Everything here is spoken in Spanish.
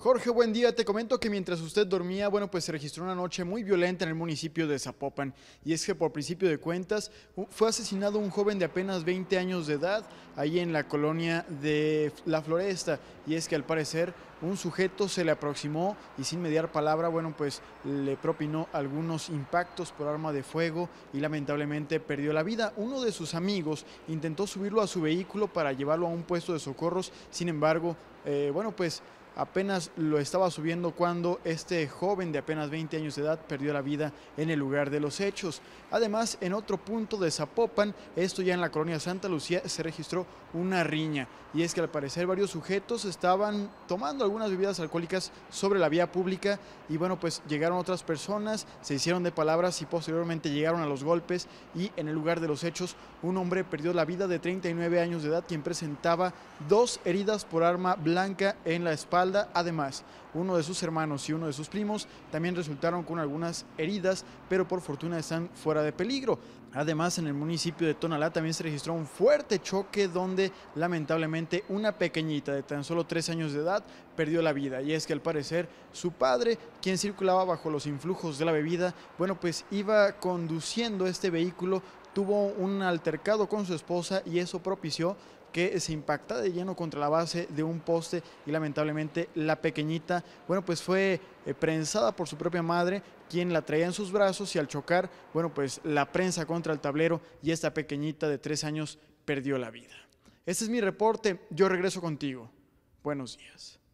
Jorge, buen día. Te comento que mientras usted dormía, bueno, pues se registró una noche muy violenta en el municipio de Zapopan. Y es que por principio de cuentas fue asesinado un joven de apenas 20 años de edad ahí en la colonia de La Floresta. Y es que al parecer un sujeto se le aproximó y sin mediar palabra, bueno, pues le propinó algunos impactos por arma de fuego y lamentablemente perdió la vida. Uno de sus amigos intentó subirlo a su vehículo para llevarlo a un puesto de socorros. Sin embargo, eh, bueno, pues apenas lo estaba subiendo cuando este joven de apenas 20 años de edad perdió la vida en el lugar de los hechos. Además, en otro punto de Zapopan, esto ya en la colonia Santa Lucía, se registró una riña. Y es que al parecer varios sujetos estaban tomando algunas bebidas alcohólicas sobre la vía pública y bueno, pues llegaron otras personas, se hicieron de palabras y posteriormente llegaron a los golpes y en el lugar de los hechos un hombre perdió la vida de 39 años de edad quien presentaba dos heridas por arma blanca en la espalda Además, uno de sus hermanos y uno de sus primos también resultaron con algunas heridas, pero por fortuna están fuera de peligro. Además, en el municipio de Tonalá también se registró un fuerte choque donde lamentablemente una pequeñita de tan solo tres años de edad perdió la vida. Y es que al parecer su padre, quien circulaba bajo los influjos de la bebida, bueno, pues iba conduciendo este vehículo tuvo un altercado con su esposa y eso propició que se impacta de lleno contra la base de un poste y lamentablemente la pequeñita, bueno, pues fue eh, prensada por su propia madre, quien la traía en sus brazos y al chocar, bueno, pues la prensa contra el tablero y esta pequeñita de tres años perdió la vida. Este es mi reporte, yo regreso contigo. Buenos días.